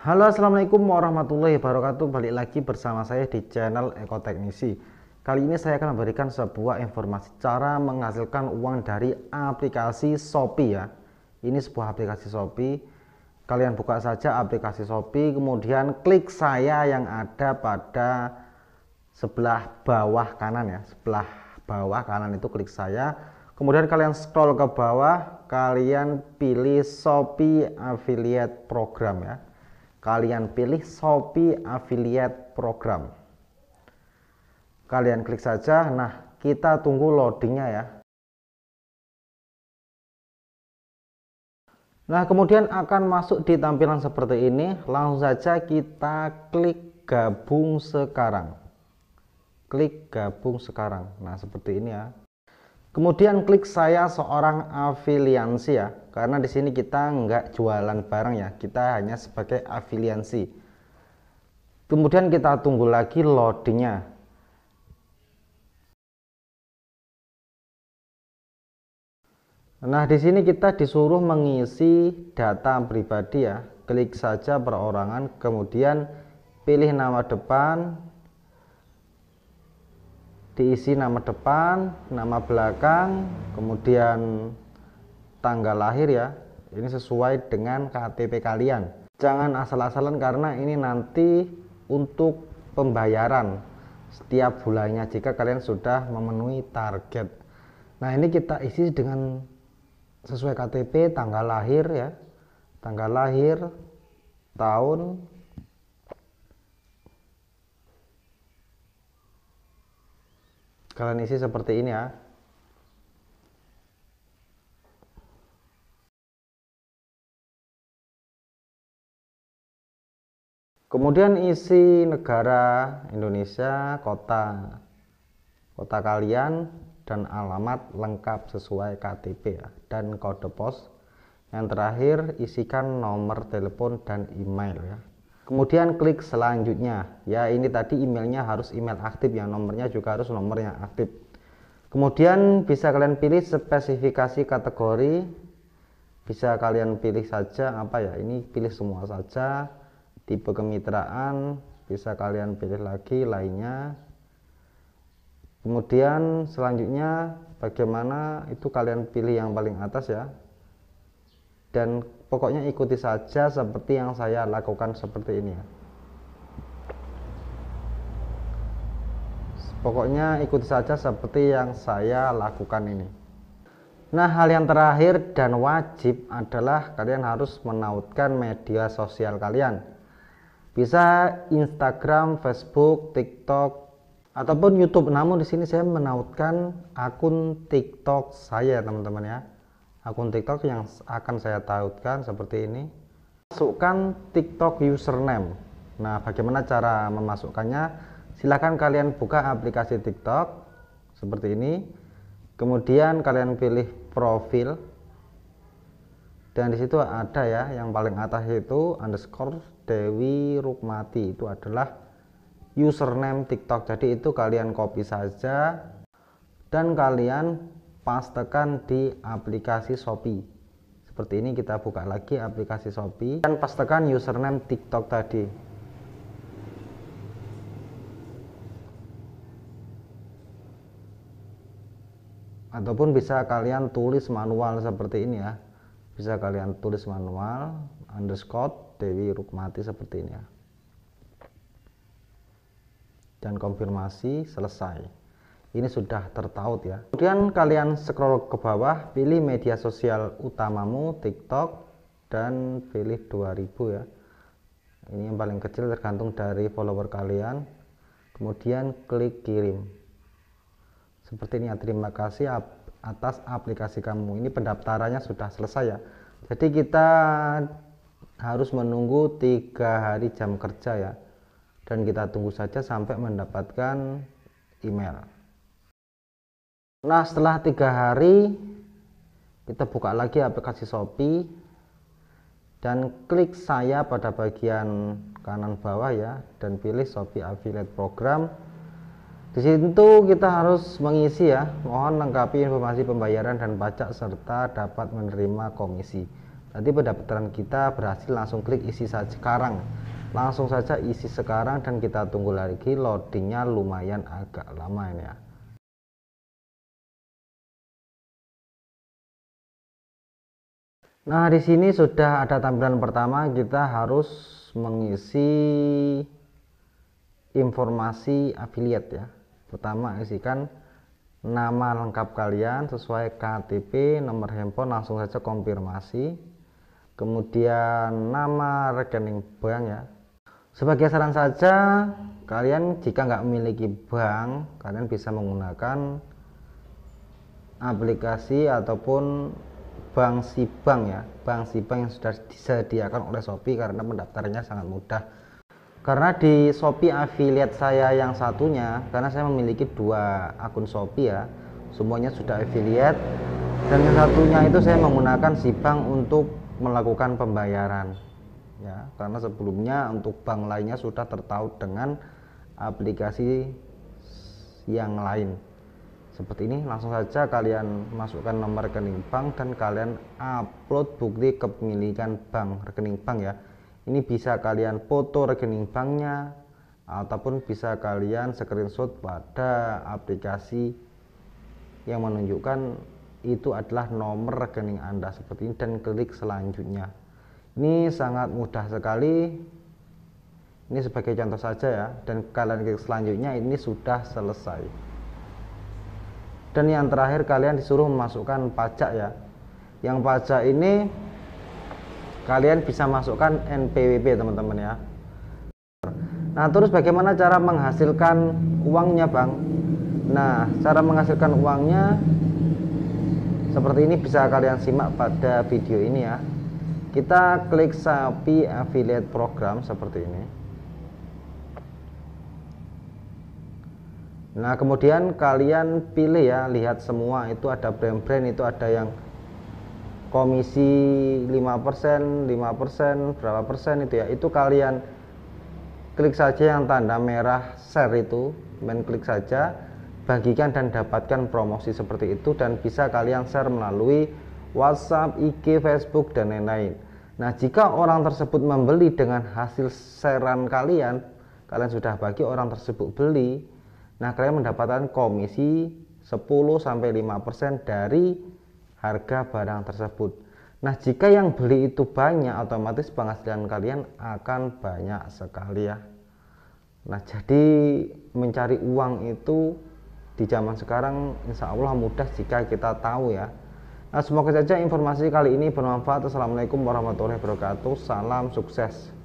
Halo assalamualaikum warahmatullahi wabarakatuh balik lagi bersama saya di channel ekoteknisi kali ini saya akan memberikan sebuah informasi cara menghasilkan uang dari aplikasi Shopee ya ini sebuah aplikasi Shopee kalian buka saja aplikasi Shopee kemudian klik saya yang ada pada sebelah bawah kanan ya sebelah bawah kanan itu klik saya kemudian kalian scroll ke bawah kalian pilih Shopee affiliate program ya kalian pilih Shopee Affiliate Program kalian klik saja nah kita tunggu loadingnya ya nah kemudian akan masuk di tampilan seperti ini langsung saja kita klik gabung sekarang klik gabung sekarang nah seperti ini ya Kemudian klik saya seorang afiliansi ya, karena di sini kita nggak jualan barang ya, kita hanya sebagai afiliansi. Kemudian kita tunggu lagi loadingnya. Nah, di sini kita disuruh mengisi data pribadi ya. Klik saja perorangan, kemudian pilih nama depan, diisi nama depan, nama belakang, kemudian tanggal lahir ya. Ini sesuai dengan KTP kalian. Jangan asal-asalan karena ini nanti untuk pembayaran setiap bulannya jika kalian sudah memenuhi target. Nah, ini kita isi dengan sesuai KTP, tanggal lahir ya. Tanggal lahir, tahun, kalian isi seperti ini ya kemudian isi negara Indonesia kota kota kalian dan alamat lengkap sesuai KTP ya, dan kode pos yang terakhir isikan nomor telepon dan email ya kemudian klik selanjutnya ya ini tadi emailnya harus email aktif yang nomornya juga harus nomor yang aktif kemudian bisa kalian pilih spesifikasi kategori bisa kalian pilih saja apa ya ini pilih semua saja tipe kemitraan bisa kalian pilih lagi lainnya kemudian selanjutnya bagaimana itu kalian pilih yang paling atas ya dan pokoknya ikuti saja seperti yang saya lakukan seperti ini ya pokoknya ikuti saja seperti yang saya lakukan ini nah hal yang terakhir dan wajib adalah kalian harus menautkan media sosial kalian bisa Instagram, Facebook, TikTok ataupun YouTube namun di sini saya menautkan akun TikTok saya teman-teman ya akun TikTok yang akan saya tautkan seperti ini. Masukkan TikTok username. Nah, bagaimana cara memasukkannya? Silahkan kalian buka aplikasi TikTok seperti ini. Kemudian kalian pilih profil. Dan di situ ada ya, yang paling atas itu underscore Dewi Rukmati itu adalah username TikTok. Jadi itu kalian copy saja dan kalian pastekan di aplikasi Shopee seperti ini kita buka lagi aplikasi Shopee dan pastekan username TikTok tadi ataupun bisa kalian tulis manual seperti ini ya bisa kalian tulis manual underscore Dewi Rukmati seperti ini ya dan konfirmasi selesai ini sudah tertaut ya kemudian kalian scroll ke bawah pilih media sosial utamamu tiktok dan pilih 2000 ya ini yang paling kecil tergantung dari follower kalian kemudian klik kirim seperti ini ya terima kasih atas aplikasi kamu ini pendaftarannya sudah selesai ya jadi kita harus menunggu tiga hari jam kerja ya dan kita tunggu saja sampai mendapatkan email Nah setelah tiga hari kita buka lagi aplikasi Shopee dan klik saya pada bagian kanan bawah ya dan pilih Shopee Affiliate Program. Di situ kita harus mengisi ya, mohon lengkapi informasi pembayaran dan pajak serta dapat menerima komisi. Nanti pendapatan kita berhasil langsung klik isi saja sekarang. Langsung saja isi sekarang dan kita tunggu lagi loadingnya lumayan agak lama ini ya. Nah, di sini sudah ada tampilan pertama, kita harus mengisi informasi affiliate ya. Pertama, isikan nama lengkap kalian sesuai KTP, nomor handphone, langsung saja konfirmasi. Kemudian nama rekening bank ya. Sebagai saran saja, kalian jika nggak memiliki bank, kalian bisa menggunakan aplikasi ataupun Bank Si bank ya Bank Si bank yang sudah disediakan oleh Shopee karena mendaftarnya sangat mudah karena di Shopee affiliate saya yang satunya karena saya memiliki dua akun Shopee ya semuanya sudah affiliate dan yang satunya itu saya menggunakan Si bank untuk melakukan pembayaran ya karena sebelumnya untuk bank lainnya sudah tertaut dengan aplikasi yang lain seperti ini langsung saja kalian masukkan nomor rekening bank dan kalian upload bukti kepemilikan bank rekening bank ya ini bisa kalian foto rekening banknya ataupun bisa kalian screenshot pada aplikasi yang menunjukkan itu adalah nomor rekening anda seperti ini dan klik selanjutnya ini sangat mudah sekali ini sebagai contoh saja ya dan kalian klik selanjutnya ini sudah selesai dan yang terakhir kalian disuruh memasukkan pajak ya yang pajak ini kalian bisa masukkan NPWP teman-teman ya nah terus bagaimana cara menghasilkan uangnya Bang nah cara menghasilkan uangnya seperti ini bisa kalian simak pada video ini ya kita klik sapi affiliate program seperti ini Nah, kemudian kalian pilih ya, lihat semua itu ada brand-brand itu ada yang komisi 5%, 5%, berapa persen itu ya. Itu kalian klik saja yang tanda merah share itu, men klik saja, bagikan dan dapatkan promosi seperti itu dan bisa kalian share melalui WhatsApp, IG, Facebook dan lain-lain. Nah, jika orang tersebut membeli dengan hasil sharean kalian, kalian sudah bagi orang tersebut beli, Nah, kalian mendapatkan komisi 10 sampai 5% dari harga barang tersebut. Nah, jika yang beli itu banyak, otomatis penghasilan kalian akan banyak sekali ya. Nah, jadi mencari uang itu di zaman sekarang insya Allah mudah jika kita tahu ya. Nah, semoga saja informasi kali ini bermanfaat. Assalamualaikum warahmatullahi wabarakatuh. Salam sukses.